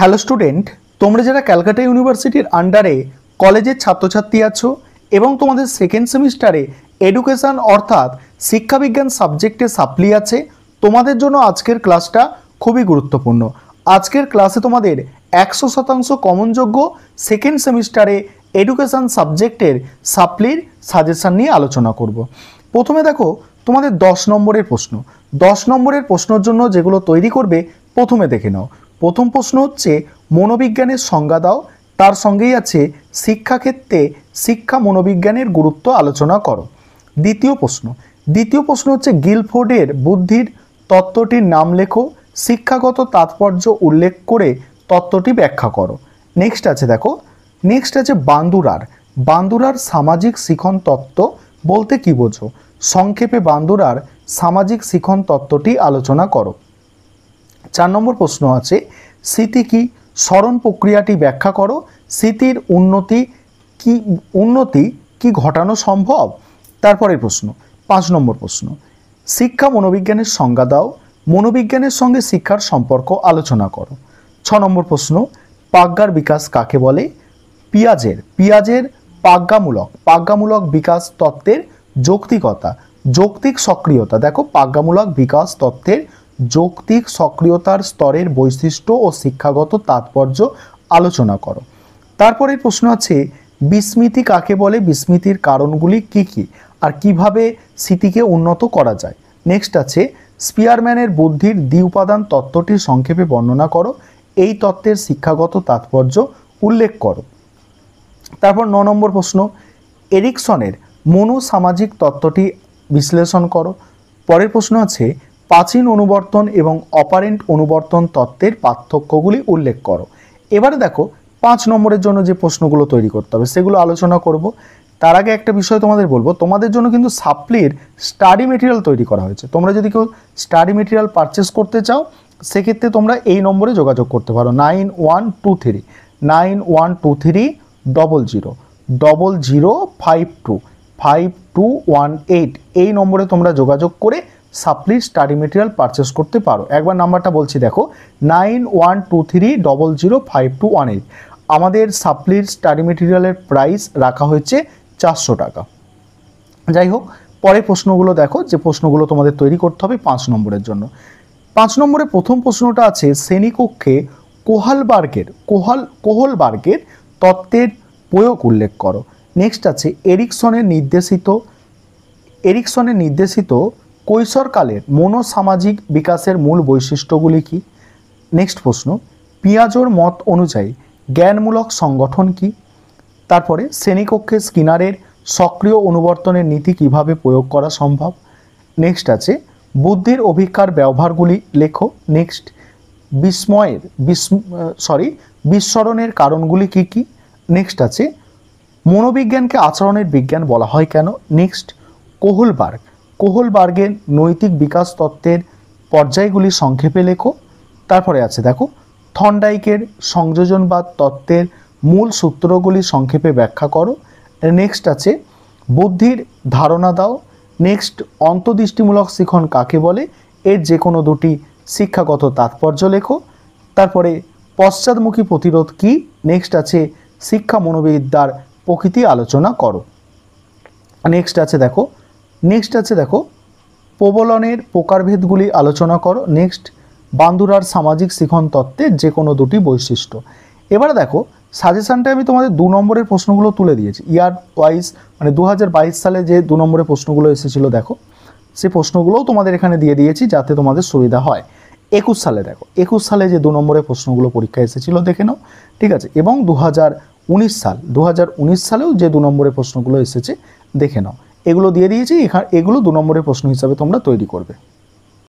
Hello student তোমরা যারা ক্যালকাটা ইউনিভার্সিটির আন্ডারে কলেজের ছাত্রছাত্রী আছো এবং তোমাদের সেকেন্ড সেমিস্টারে এডুকেশান অর্থাৎ শিক্ষাবিজ্ঞান সাবজেক্টে সাপ্লি আছে তোমাদের জন্য আজকের ক্লাসটা খুবই গুরুত্বপূর্ণ আজকের ক্লাসে তোমাদের একশো শতাংশ কমনযোগ্য সেকেন্ড সেমিস্টারে এডুকেশান সাবজেক্টের সাপ্লির সাজেশান নিয়ে আলোচনা করব। প্রথমে দেখো তোমাদের দশ নম্বরের প্রশ্ন দশ নম্বরের প্রশ্নর জন্য যেগুলো তৈরি করবে প্রথমে দেখে নাও প্রথম প্রশ্ন হচ্ছে মনোবিজ্ঞানের সংজ্ঞা দাও তার সঙ্গেই আছে শিক্ষাক্ষেত্রে শিক্ষা মনোবিজ্ঞানের গুরুত্ব আলোচনা করো দ্বিতীয় প্রশ্ন দ্বিতীয় প্রশ্ন হচ্ছে গিলফোর্ডের বুদ্ধির তত্ত্বটির নাম লেখো শিক্ষাগত তাৎপর্য উল্লেখ করে তত্ত্বটি ব্যাখ্যা করো নেক্সট আছে দেখো নেক্সট আছে বান্দুরার বান্দুরার সামাজিক শিখন তত্ত্ব বলতে কী বোঝো সংক্ষেপে বান্দুরার সামাজিক শিখন তত্ত্বটি আলোচনা করো চার নম্বর প্রশ্ন আছে স্মৃতি কি স্মরণ প্রক্রিয়াটি ব্যাখ্যা করো স্মৃতির উন্নতি কি উন্নতি কি ঘটানো সম্ভব তারপরের প্রশ্ন পাঁচ নম্বর প্রশ্ন শিক্ষা মনোবিজ্ঞানের সংজ্ঞা দাও মনোবিজ্ঞানের সঙ্গে শিক্ষার সম্পর্ক আলোচনা করো ছ নম্বর প্রশ্ন পাগ্গার বিকাশ কাকে বলে পিয়াজের পিয়াজের পাগ্গামূলক পাগ্গামূলক বিকাশ তত্ত্বের যৌক্তিকতা যৌক্তিক সক্রিয়তা দেখো পাগ্গামূলক বিকাশ তত্ত্বের যৌক্তিক সক্রিয়তার স্তরের বৈশিষ্ট্য ও শিক্ষাগত তাৎপর্য আলোচনা করো তারপরে প্রশ্ন আছে বিস্মৃতি কাকে বলে বিস্মৃতির কারণগুলি কি কি আর কিভাবে স্মৃতিকে উন্নত করা যায় নেক্সট আছে স্পিয়ারম্যানের বুদ্ধির দ্বি উপাদান তত্ত্বটির সংক্ষেপে বর্ণনা করো এই তত্ত্বের শিক্ষাগত তাৎপর্য উল্লেখ করো তারপর ন নম্বর প্রশ্ন এরিকসনের মনোসামাজিক তত্ত্বটি বিশ্লেষণ করো পরের প্রশ্ন আছে প্রাচীন অনুবর্তন এবং অপারেন্ট অনুবর্তন তত্ত্বের পার্থক্যগুলি উল্লেখ করো এবারে দেখো পাঁচ নম্বরের জন্য যে প্রশ্নগুলো তৈরি করতে হবে সেগুলো আলোচনা করব তার আগে একটা বিষয় তোমাদের বলবো তোমাদের জন্য কিন্তু সাপ্লির স্টাডি মেটেরিয়াল তৈরি করা হয়েছে তোমরা যদি কেউ স্টাডি মেটেরিয়াল পারচেস করতে চাও সেক্ষেত্রে তোমরা এই নম্বরে যোগাযোগ করতে পারো nine one two three nine one two three double zero double zero five two five two one eight এই নম্বরে তোমরা যোগাযোগ করে সাপ্লি স্টাডি মেটেরিয়াল পারচেস করতে পারো একবার নাম্বারটা বলছি দেখো nine one two three double zero five two one eight আমাদের সাপ্লির স্টাডি মেটেরিয়ালের প্রাইস রাখা হয়েছে চারশো টাকা যাই হোক পরে প্রশ্নগুলো দেখো যে প্রশ্নগুলো তোমাদের তৈরি করতে হবে পাঁচ নম্বরের জন্য পাঁচ নম্বরে প্রথম প্রশ্নটা আছে শ্রেণীকক্ষে কোহালবার্গের কোহাল কোহলবার্গের তত্ত্বের প্রয়োগ উল্লেখ করো নেক্সট আছে এরিকসনের নির্দেশিত এরিকসনের নির্দেশিত কৈশোরকালের মনোসামাজিক বিকাশের মূল বৈশিষ্ট্যগুলি কি নেক্সট প্রশ্ন পিয়াজোর মত অনুযায়ী জ্ঞানমূলক সংগঠন কি তারপরে শ্রেণীকক্ষে স্কিনারের সক্রিয় অনুবর্তনের নীতি কিভাবে প্রয়োগ করা সম্ভব নেক্সট আছে বুদ্ধির অভিজ্ঞার ব্যবহারগুলি লেখো নেক্সট বিস্ময়ের বিস্ম সরি বিস্মরণের কারণগুলি কি কি নেক্সট আছে মনোবিজ্ঞানকে আচরণের বিজ্ঞান বলা হয় কেন নেক্সট কোহলবার্গ কোহলবার্গের নৈতিক বিকাশ তত্ত্বের পর্যায়গুলি সংক্ষেপে লেখো তারপরে আছে দেখো থন্ডাইকের সংযোজনবাদ তত্ত্বের মূল সূত্রগুলি সংক্ষেপে ব্যাখ্যা করো নেক্সট আছে বুদ্ধির ধারণা দাও নেক্সট অন্তদৃষ্টিমূলক শিখন কাকে বলে এর যে কোনো দুটি শিক্ষাগত তাৎপর্য লেখো তারপরে পশ্চাদমুখী প্রতিরোধ কি নেক্সট আছে শিক্ষা মনোবিদ্যার প্রকৃতি আলোচনা করো নেক্সট আছে দেখো নেক্সট আছে দেখো প্রবলনের প্রকারভেদগুলি আলোচনা করো নেক্সট বান্দুরার সামাজিক শিখন তত্ত্বের যে কোনো দুটি বৈশিষ্ট্য এবার দেখো সাজেশানটা আমি তোমাদের দু নম্বরের প্রশ্নগুলো তুলে দিয়েছি ইয়ার ওয়াইজ মানে দু সালে যে দু নম্বরের প্রশ্নগুলো এসেছিলো দেখো সেই প্রশ্নগুলোও তোমাদের এখানে দিয়ে দিয়েছি যাতে তোমাদের সুবিধা হয় একুশ সালে দেখো একুশ সালে যে দু নম্বরের প্রশ্নগুলো পরীক্ষা এসেছিলো দেখে নাও ঠিক আছে এবং দু সাল দু সালেও যে দু নম্বরের প্রশ্নগুলো এসেছে দেখে নাও এগুলো দিয়ে দিয়েছি এগুলো দু নম্বরের প্রশ্ন হিসাবে তোমরা তৈরি করবে